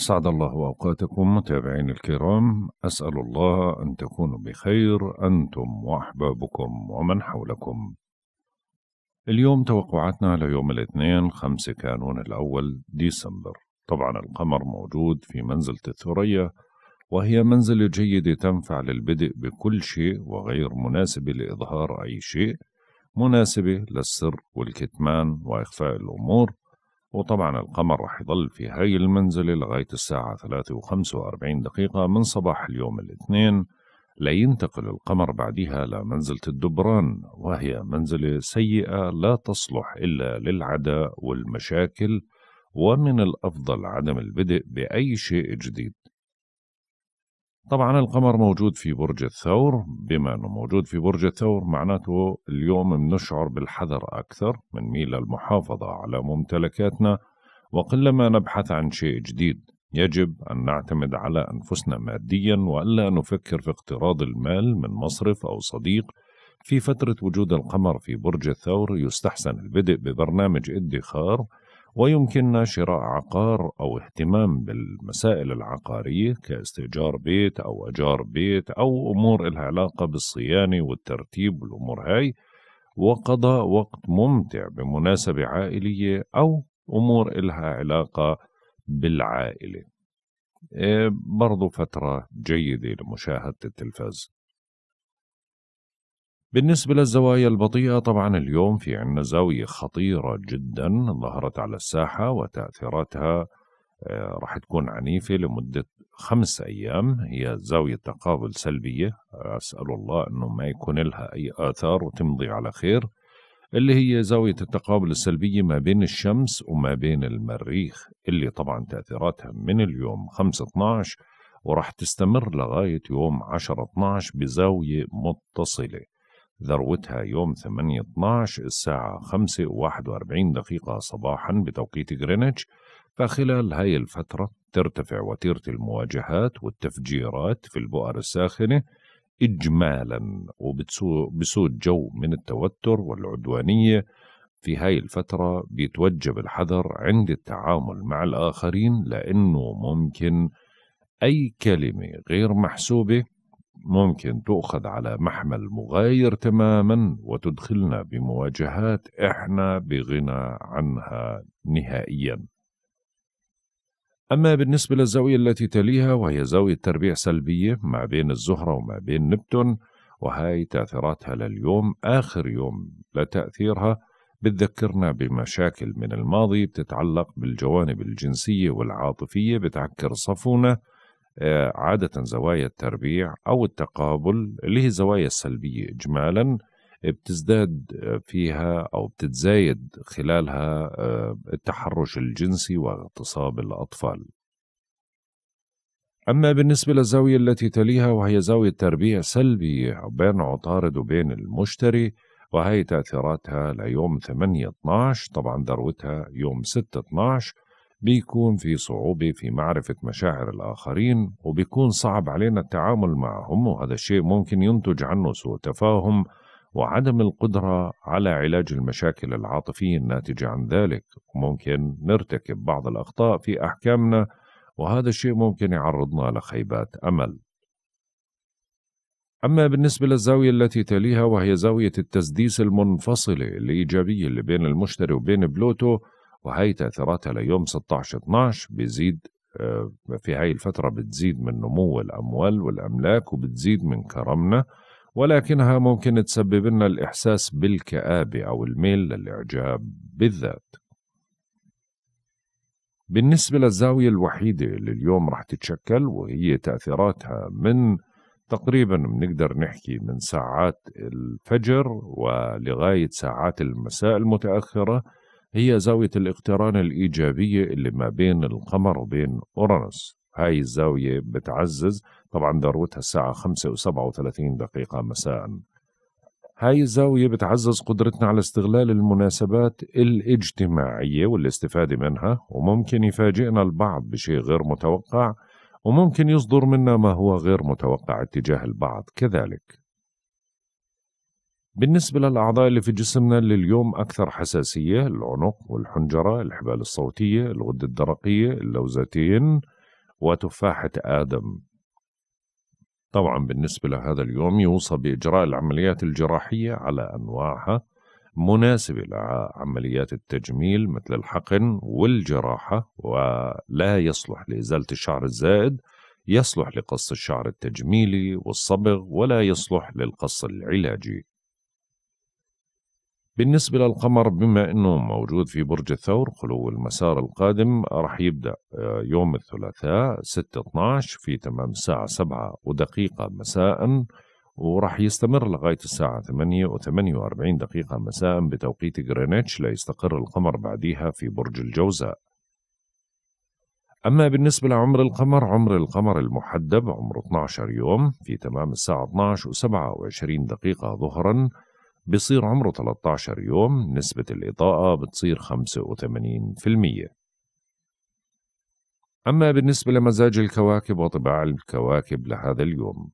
أسعد الله أوقاتكم متابعين الكرام أسأل الله أن تكونوا بخير أنتم وأحبابكم ومن حولكم اليوم توقعاتنا ليوم الاثنين خمسة كانون الأول ديسمبر طبعا القمر موجود في منزلة الثريا وهي منزلة جيدة تنفع للبدء بكل شيء وغير مناسبة لإظهار أي شيء مناسبة للسر والكتمان وإخفاء الأمور وطبعا القمر راح يضل في هاي المنزلة لغاية الساعة 3 دقيقة من صباح اليوم الاثنين لينتقل القمر بعدها لمنزلة الدبران وهي منزلة سيئة لا تصلح إلا للعداء والمشاكل ومن الأفضل عدم البدء بأي شيء جديد طبعا القمر موجود في برج الثور بما انه موجود في برج الثور معناته اليوم بنشعر بالحذر اكثر من ميل للمحافظه على ممتلكاتنا وقلما نبحث عن شيء جديد يجب ان نعتمد على انفسنا ماديا والا نفكر في اقتراض المال من مصرف او صديق في فتره وجود القمر في برج الثور يستحسن البدء ببرنامج ادخار ويمكننا شراء عقار أو اهتمام بالمسائل العقارية كاستئجار بيت أو أجار بيت أو أمور إلها علاقة بالصيانة والترتيب والأمور هاي وقضاء وقت ممتع بمناسبة عائلية أو أمور إلها علاقة بالعائلة إيه، برضو فترة جيدة لمشاهدة التلفاز بالنسبة للزوايا البطيئة طبعا اليوم في عنا زاوية خطيرة جدا ظهرت على الساحة وتأثيراتها آه، راح تكون عنيفة لمدة خمس أيام هي زاوية تقابل سلبية أسأل الله أنه ما يكون لها أي آثار وتمضي على خير اللي هي زاوية التقابل السلبية ما بين الشمس وما بين المريخ اللي طبعا تأثيراتها من اليوم 5-12 وراح تستمر لغاية يوم 10-12 بزاوية متصلة ذروتها يوم 8 12 الساعة 5:41 دقيقة صباحا بتوقيت غرينتش فخلال هاي الفترة ترتفع وتيرة المواجهات والتفجيرات في البؤر الساخنة إجمالا وبسود جو من التوتر والعدوانية في هاي الفترة بيتوجب الحذر عند التعامل مع الآخرين لأنه ممكن أي كلمة غير محسوبة ممكن تؤخذ على محمل مغاير تماما وتدخلنا بمواجهات احنا بغنى عنها نهائيا أما بالنسبة للزاوية التي تليها وهي زاوية تربيع سلبية ما بين الزهرة وما بين نبتون وهاي تأثيراتها لليوم آخر يوم لتأثيرها بتذكرنا بمشاكل من الماضي بتتعلق بالجوانب الجنسية والعاطفية بتعكر صفونا عادة زوايا التربيع أو التقابل اللي هي الزوايا السلبية إجمالا بتزداد آه، فيها أو بتتزايد خلالها آه، التحرش الجنسي واغتصاب الأطفال أما بالنسبة للزاوية التي تليها وهي زاوية تربيع سلبية بين عطارد وبين المشتري وهي تأثيراتها ليوم 8-12 طبعا ذروتها يوم 6-12 بيكون في صعوبة في معرفة مشاعر الآخرين وبيكون صعب علينا التعامل معهم وهذا الشيء ممكن ينتج عنه سوء تفاهم وعدم القدرة على علاج المشاكل العاطفية الناتجة عن ذلك وممكن نرتكب بعض الأخطاء في أحكامنا وهذا الشيء ممكن يعرضنا لخيبات أمل أما بالنسبة للزاوية التي تليها وهي زاوية التسديس المنفصلة الإيجابية اللي بين المشتري وبين بلوتو وهي تأثيراتها ليوم 16/12 بيزيد آه، في هاي الفترة بتزيد من نمو الأموال والأملاك وبتزيد من كرمنا ولكنها ممكن تسبب لنا الإحساس بالكآبة أو الميل للإعجاب بالذات بالنسبة للزاوية الوحيدة اللي اليوم رح تتشكل وهي تأثيراتها من تقريبا بنقدر نحكي من ساعات الفجر ولغاية ساعات المساء المتأخرة هي زاوية الاقتران الإيجابية اللي ما بين القمر وبين أورانوس هاي الزاوية بتعزز طبعا ذروتها الساعة 5 و37 دقيقة مساء هاي الزاوية بتعزز قدرتنا على استغلال المناسبات الاجتماعية والاستفادة منها وممكن يفاجئنا البعض بشيء غير متوقع وممكن يصدر منا ما هو غير متوقع اتجاه البعض كذلك بالنسبة للأعضاء اللي في جسمنا اللي اليوم أكثر حساسية العنق والحنجرة الحبال الصوتية الغدة الدرقية اللوزتين وتفاحة آدم طبعا بالنسبة لهذا اليوم يوصى بإجراء العمليات الجراحية على أنواعها مناسبة لعمليات التجميل مثل الحقن والجراحة ولا يصلح لإزالة الشعر الزائد يصلح لقص الشعر التجميلي والصبغ ولا يصلح للقص العلاجي بالنسبة للقمر بما أنه موجود في برج الثور خلو المسار القادم رح يبدأ آه، يوم الثلاثاء 6-12 في تمام الساعة 7 ودقيقة مساء ورح يستمر لغاية الساعة 8 و 48 دقيقة مساء بتوقيت غرينتش ليستقر القمر بعديها في برج الجوزاء أما بالنسبة لعمر القمر عمر القمر المحدب عمره 12 يوم في تمام الساعة 12 و 27 دقيقة ظهراً بصير عمره 13 يوم نسبة الإضاءة بتصير 85% أما بالنسبة لمزاج الكواكب وطباع الكواكب لهذا اليوم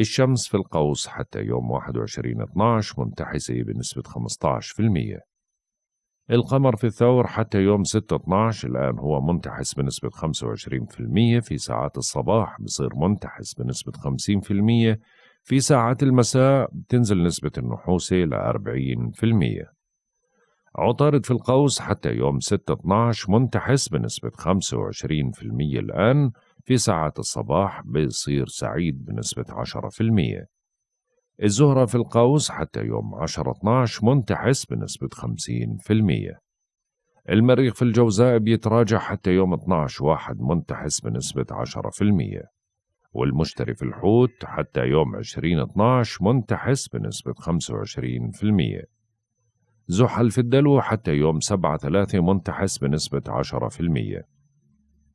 الشمس في القوس حتى يوم 21/12 منتحسة بنسبة 15% القمر في الثور حتى يوم 6/12 الآن هو منتحس بنسبة 25% في ساعات الصباح بصير منتحس بنسبة في ساعات المساء بتنزل نسبة النحوسة ل 40% عطارد في القوس حتى يوم 6/12 منتحس بنسبة 25% الآن في ساعات الصباح بيصير سعيد بنسبة 10% الزهرة في القوس حتى يوم 10/12 منتحس بنسبة 50% المريخ في الجوزاء بيتراجع حتى يوم 12 واحد منتحس بنسبة 10% والمشتري في الحوت حتى يوم 2012 منتحس بنسبة 25% زحل في الدلو حتى يوم 7/3 منتحس بنسبة 10%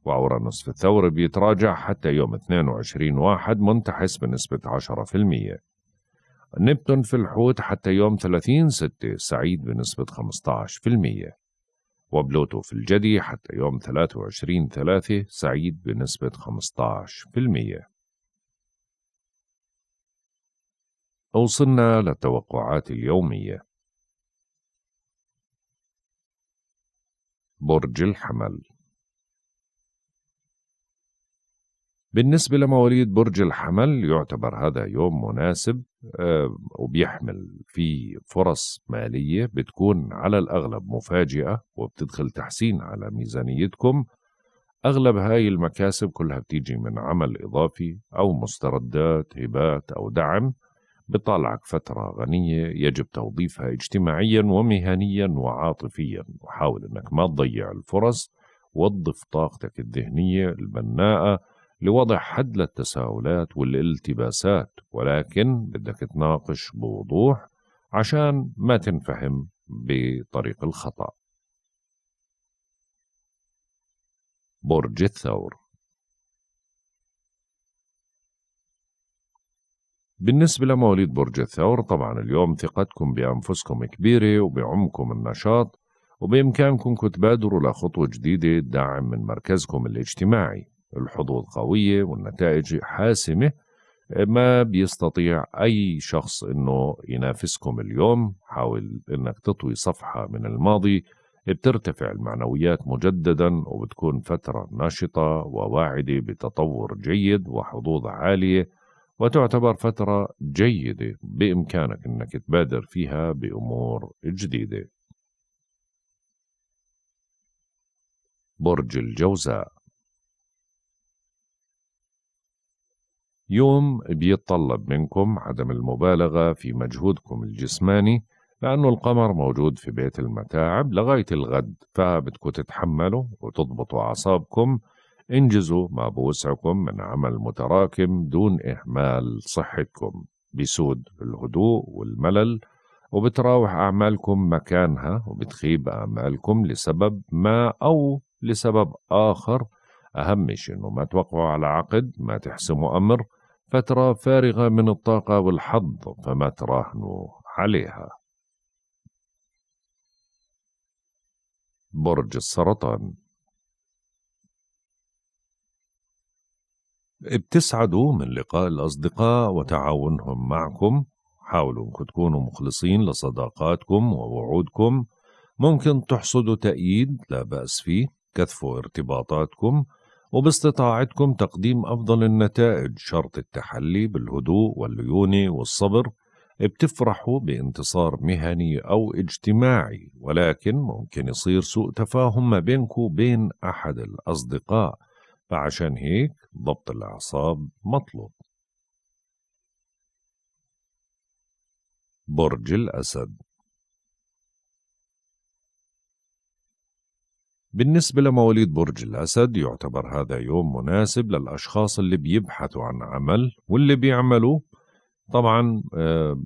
وأورانوس في الثور بيتراجع حتى يوم 22/1 منتحس بنسبة 10% نبتون في الحوت حتى يوم 30/6 سعيد بنسبة 15% وبلوتو في الجدي حتى يوم 23 3 سعيد بنسبة 15% وصلنا للتوقعات اليومية برج الحمل بالنسبة لمواليد برج الحمل يعتبر هذا يوم مناسب آه، وبيحمل فيه فرص مالية بتكون على الأغلب مفاجئة وبتدخل تحسين على ميزانيتكم أغلب هاي المكاسب كلها بتيجي من عمل إضافي أو مستردات هبات أو دعم بطالعك فترة غنية يجب توظيفها اجتماعيا ومهنيا وعاطفيا وحاول أنك ما تضيع الفرص وظف طاقتك الذهنية البناءة لوضع حد للتساؤلات والالتباسات ولكن بدك تناقش بوضوح عشان ما تنفهم بطريق الخطأ برج الثور بالنسبة لمواليد برج الثور طبعا اليوم ثقتكم بأنفسكم كبيرة وبعمكم النشاط وبإمكانكم تبادروا لخطوة جديدة دعم من مركزكم الاجتماعي الحظوظ قوية والنتائج حاسمة ما بيستطيع أي شخص أنه ينافسكم اليوم حاول أنك تطوي صفحة من الماضي بترتفع المعنويات مجددا وبتكون فترة ناشطة وواعدة بتطور جيد وحظوظ عالية وتعتبر فترة جيدة بإمكانك أنك تبادر فيها بأمور جديدة برج الجوزاء يوم بيتطلب منكم عدم المبالغة في مجهودكم الجسماني لأنه القمر موجود في بيت المتاعب لغاية الغد فبدكم تتحملوا وتضبطوا أعصابكم انجزوا ما بوسعكم من عمل متراكم دون إهمال صحتكم بيسود الهدوء والملل وبتراوح أعمالكم مكانها وبتخيب أعمالكم لسبب ما أو لسبب آخر أهم شيء إنه ما توقعوا على عقد ما تحسموا أمر فترة فارغة من الطاقة والحظ فما تراهنوا عليها برج السرطان بتسعدوا من لقاء الأصدقاء وتعاونهم معكم حاولوا أنكم تكونوا مخلصين لصداقاتكم ووعودكم ممكن تحصدوا تأييد لا بأس فيه كثفوا ارتباطاتكم وباستطاعتكم تقديم أفضل النتائج شرط التحلي بالهدوء والليونة والصبر بتفرحوا بانتصار مهني أو اجتماعي ولكن ممكن يصير سوء تفاهم ما بينكم وبين أحد الأصدقاء فعشان هيك ضبط الأعصاب مطلوب برج الأسد بالنسبة لمواليد برج الأسد يعتبر هذا يوم مناسب للأشخاص اللي بيبحثوا عن عمل واللي بيعملوا طبعا آه،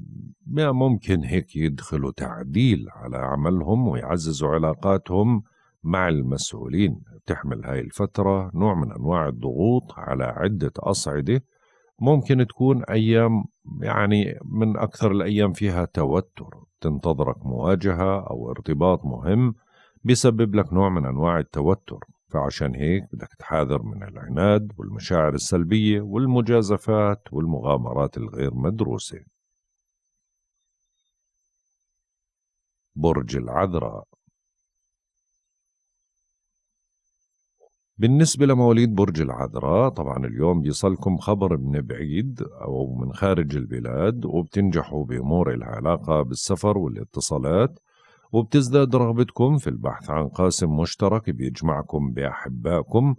ممكن هيك يدخلوا تعديل على عملهم ويعززوا علاقاتهم مع المسؤولين تحمل هاي الفترة نوع من أنواع الضغوط على عدة أصعدة ممكن تكون أيام يعني من أكثر الأيام فيها توتر تنتظرك مواجهة أو ارتباط مهم بيسبب لك نوع من أنواع التوتر فعشان هيك بدك تحاذر من العناد والمشاعر السلبية والمجازفات والمغامرات الغير مدروسة برج العذراء بالنسبة لمواليد برج العذراء طبعا اليوم بيصلكم خبر من بعيد أو من خارج البلاد وبتنجحوا بأمور العلاقة بالسفر والاتصالات وبتزداد رغبتكم في البحث عن قاسم مشترك بيجمعكم بأحبائكم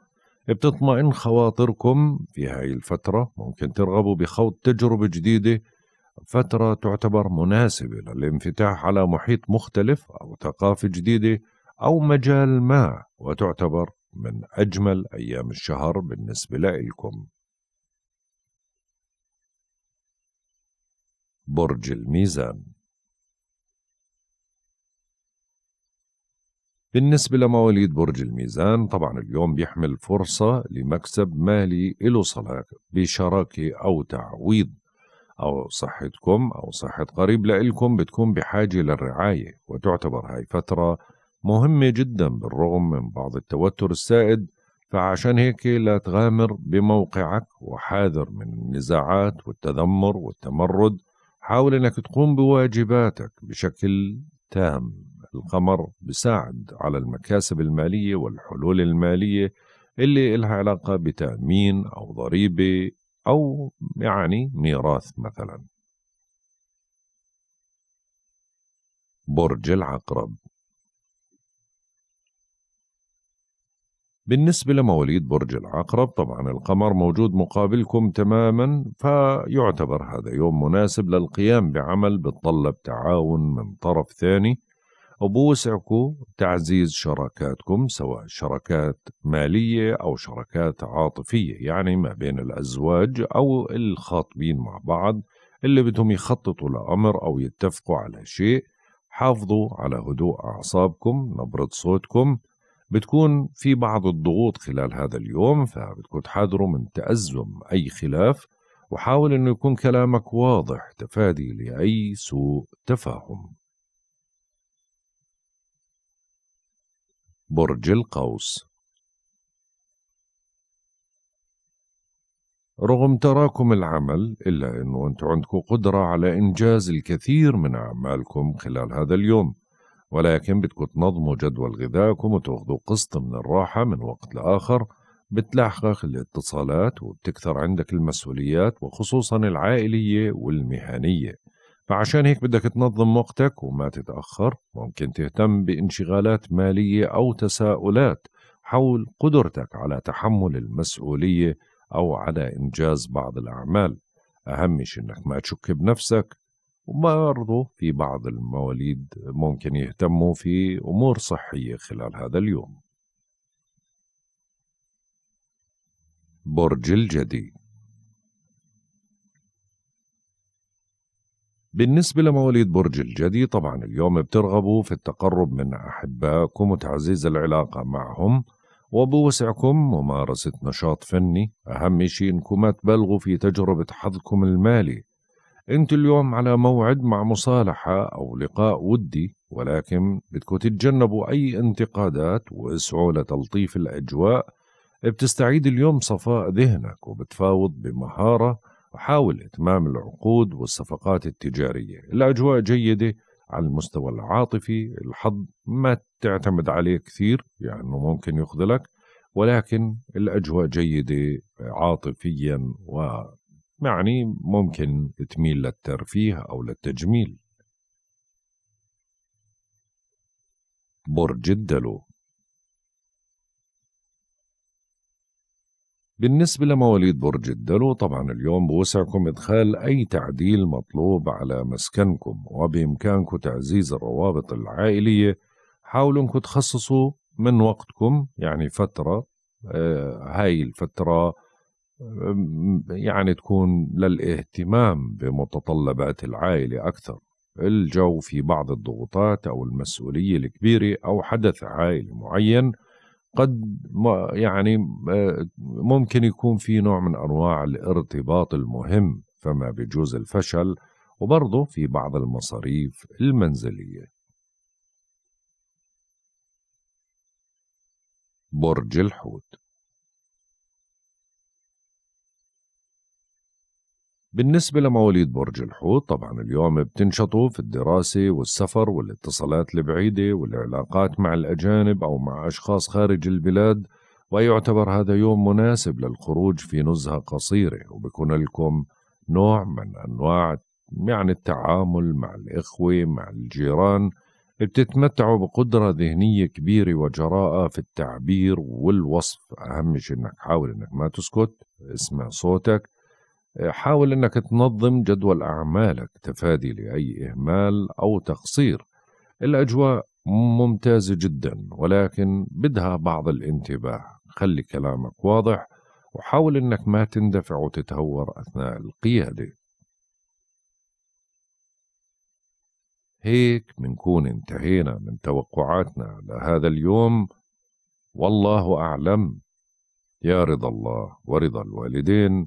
بتطمئن خواطركم في هاي الفترة ممكن ترغبوا بخوض تجربة جديدة فترة تعتبر مناسبة للانفتاح على محيط مختلف أو ثقافة جديدة أو مجال ما وتعتبر من أجمل أيام الشهر بالنسبة لإلكم برج الميزان بالنسبة لمواليد برج الميزان طبعا اليوم بيحمل فرصة لمكسب مالي إلو صلاة بشراكة أو تعويض أو صحتكم أو صحة قريب لإلكم بتكون بحاجة للرعاية وتعتبر هاي فترة مهمة جدا بالرغم من بعض التوتر السائد فعشان هيك لا تغامر بموقعك وحاذر من النزاعات والتذمر والتمرد حاول انك تقوم بواجباتك بشكل تام القمر بساعد على المكاسب المالية والحلول المالية اللي إلها علاقة بتأمين أو ضريبة أو يعني ميراث مثلا برج العقرب بالنسبة لمواليد برج العقرب طبعا القمر موجود مقابلكم تماما فيعتبر هذا يوم مناسب للقيام بعمل بتطلب تعاون من طرف ثاني وبوسعكم تعزيز شراكاتكم سواء شراكات مالية أو شراكات عاطفية يعني ما بين الأزواج أو الخاطبين مع بعض اللي بدهم يخططوا لأمر أو يتفقوا على شيء حافظوا على هدوء أعصابكم نبرة صوتكم بتكون في بعض الضغوط خلال هذا اليوم فبتكون تحاذروا من تأزم أي خلاف وحاول أنه يكون كلامك واضح تفادي لأي سوء تفاهم برج القوس رغم تراكم العمل إلا أنه أنت عندك قدرة على إنجاز الكثير من أعمالكم خلال هذا اليوم ولكن بدكم تنظموا جدول غذائكم وتاخذوا قسط من الراحة من وقت لآخر بتلاحقك الاتصالات وبتكثر عندك المسؤوليات وخصوصا العائلية والمهنية فعشان هيك بدك تنظم وقتك وما تتأخر ممكن تهتم بانشغالات مالية أو تساؤلات حول قدرتك على تحمل المسؤولية أو على إنجاز بعض الأعمال أهم شيء إنك ما تشك بنفسك وبرضه في بعض المواليد ممكن يهتموا في أمور صحية خلال هذا اليوم برج الجدي بالنسبة لمواليد برج الجدي طبعا اليوم بترغبوا في التقرب من أحبائكم وتعزيز العلاقة معهم وبوسعكم ممارسة نشاط فني أهم شيء إنكم تبلغوا في تجربة حظكم المالي انت اليوم على موعد مع مصالحة او لقاء ودي ولكن بدكم تتجنبوا اي انتقادات واسعوا لتلطيف الاجواء بتستعيد اليوم صفاء ذهنك وبتفاوض بمهارة وحاول إتمام العقود والصفقات التجارية الأجواء جيدة على المستوى العاطفي الحظ ما تعتمد عليه كثير لأنه يعني ممكن يخذلك ولكن الأجواء جيدة عاطفيا و يعني ممكن تميل للترفيه أو للتجميل برج الدلو بالنسبة لمواليد برج الدلو طبعا اليوم بوسعكم إدخال أي تعديل مطلوب على مسكنكم وبإمكانكم تعزيز الروابط العائلية حاولوا أنكم تخصصوا من وقتكم يعني فترة آه، هاي الفترة يعني تكون للاهتمام بمتطلبات العائلة أكثر الجو في بعض الضغوطات أو المسؤولية الكبيرة أو حدث عائلي معين قد ما يعني أه، ممكن يكون في نوع من أنواع الارتباط المهم فما بجوز الفشل وبرضه في بعض المصاريف المنزلية برج الحوت بالنسبة لمواليد برج الحوت طبعا اليوم بتنشطوا في الدراسة والسفر والاتصالات البعيدة والعلاقات مع الأجانب أو مع أشخاص خارج البلاد ويعتبر هذا يوم مناسب للخروج في نزهة قصيرة وبكون لكم نوع من أنواع يعني التعامل مع الإخوة مع الجيران بتتمتعوا بقدرة ذهنية كبيرة وجراءة في التعبير والوصف أهم شيء أنك حاول أنك ما تسكت اسمع صوتك حاول انك تنظم جدول اعمالك تفادي لاي اهمال او تقصير الاجواء ممتازه جدا ولكن بدها بعض الانتباه خلي كلامك واضح وحاول انك ما تندفع وتتهور اثناء القياده هيك منكون انتهينا من توقعاتنا لهذا اليوم والله أعلم يا رضا الله ورضا الوالدين